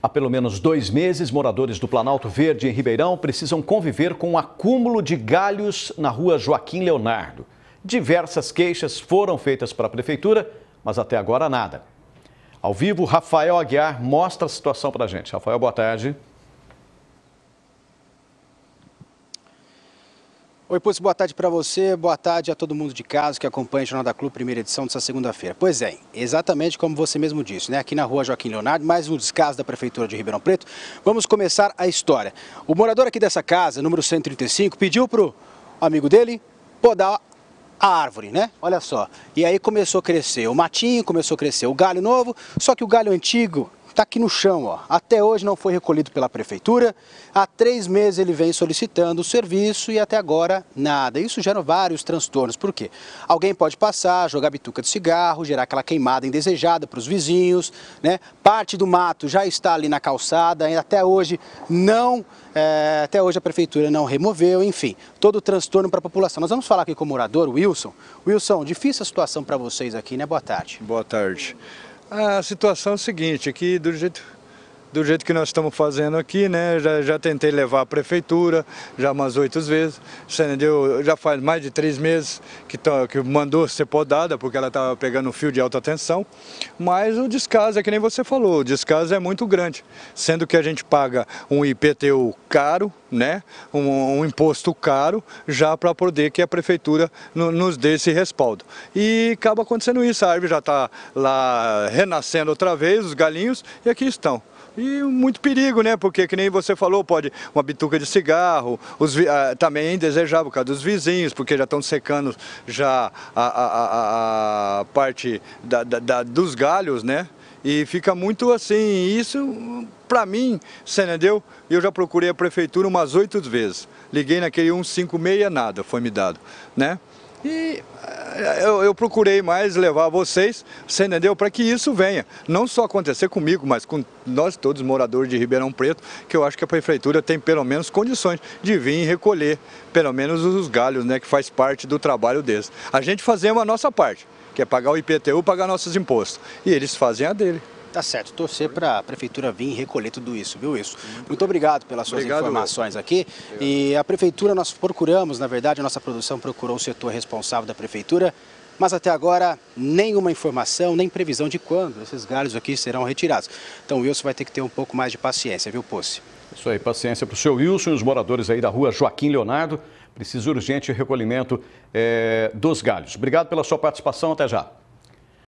Há pelo menos dois meses, moradores do Planalto Verde, em Ribeirão, precisam conviver com um acúmulo de galhos na rua Joaquim Leonardo. Diversas queixas foram feitas para a prefeitura, mas até agora nada. Ao vivo, Rafael Aguiar mostra a situação para a gente. Rafael, boa tarde. Oi, Putz, boa tarde para você, boa tarde a todo mundo de casa que acompanha o Jornal da Clube, primeira edição dessa segunda-feira. Pois é, exatamente como você mesmo disse, né? Aqui na rua Joaquim Leonardo, mais um descaso da Prefeitura de Ribeirão Preto. Vamos começar a história. O morador aqui dessa casa, número 135, pediu pro amigo dele podar a árvore, né? Olha só. E aí começou a crescer o matinho, começou a crescer o galho novo, só que o galho antigo está aqui no chão. Ó. Até hoje não foi recolhido pela prefeitura, há três meses ele vem solicitando o serviço e até agora nada. Isso gera vários transtornos. Por quê? Alguém pode passar, jogar bituca de cigarro, gerar aquela queimada indesejada para os vizinhos, né? parte do mato já está ali na calçada, e até hoje não, é, até hoje a prefeitura não removeu, enfim, todo o transtorno para a população. Nós vamos falar aqui com o morador, Wilson. Wilson, difícil a situação para vocês aqui, né? Boa tarde. Boa tarde a situação é a seguinte, é que do jeito do jeito que nós estamos fazendo aqui, né? Já, já tentei levar a prefeitura, já umas oito vezes. Entendeu? Já faz mais de três meses que, tá, que mandou ser podada, porque ela estava pegando fio de alta tensão. Mas o descaso é que nem você falou, o descaso é muito grande. Sendo que a gente paga um IPTU caro, né? Um, um imposto caro, já para poder que a prefeitura nos dê esse respaldo. E acaba acontecendo isso, a árvore já está lá renascendo outra vez, os galinhos, e aqui estão. E muito perigo, né? Porque, que nem você falou, pode uma bituca de cigarro, os, ah, também é indesejável por causa dos vizinhos, porque já estão secando já a, a, a, a parte da, da, dos galhos, né? E fica muito assim, isso para mim, você entendeu? Eu já procurei a prefeitura umas oito vezes. Liguei naquele 156, nada foi me dado, né? E eh, eu, eu, procurei mais levar vocês, você entendeu? Para que isso venha. Não só acontecer comigo, mas com nós todos moradores de Ribeirão Preto, que eu acho que a prefeitura tem pelo menos condições de vir e recolher pelo menos os galhos, né? Que faz parte do trabalho deles. A gente fazemos a nossa parte, que é pagar o IPTU, pagar nossos impostos. E eles fazem a dele. Tá certo, torcer para a prefeitura vir recolher tudo isso, viu isso? Muito obrigado pelas suas obrigado, informações aqui. Obrigado. E a prefeitura, nós procuramos, na verdade, a nossa produção procurou o setor responsável da prefeitura, mas até agora nenhuma informação, nem previsão de quando esses galhos aqui serão retirados. Então Wilson vai ter que ter um pouco mais de paciência, viu, Posse? Isso aí, paciência para o seu Wilson e os moradores aí da rua Joaquim Leonardo. Precisa urgente recolhimento é, dos galhos. Obrigado pela sua participação, até já.